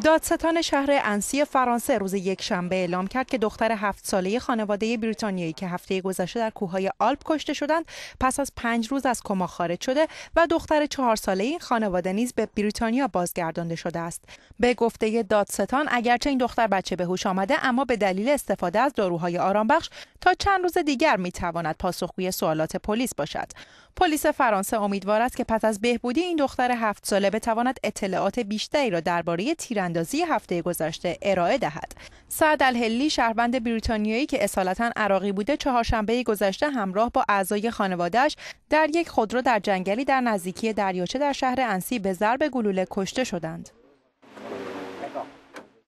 دادستان شهر انسی فرانسه روز یک شنبه اعلام کرد که دختر هفت ساله خانواده بریتانیایی که هفته گذشته در کوههای آلپ کشته شدند پس از پنج روز از کما خارج شده و دختر چهار ساله این خانواده نیز به بریتانیا بازگردانده شده است به گفته دادستان اگرچه این دختر بچه به هوش آمده اما به دلیل استفاده از داروهای آرامبخش تا چند روز دیگر میتواند پاسخگوی سوالات پلیس باشد پلیس فرانسه امیدوار است که پس از بهبودی این دختر هفت ساله بتواند اطلاعات بیشتری را درباره تیراندازی هفته گذشته ارائه دهد. سعد الهلی شهروند بریتانیایی که اصالتا عراقی بوده چهارشنبه گذشته همراه با اعضای خانوادهش در یک خودرو در جنگلی در نزدیکی دریاچه در شهر انسی به ضرب گلوله کشته شدند.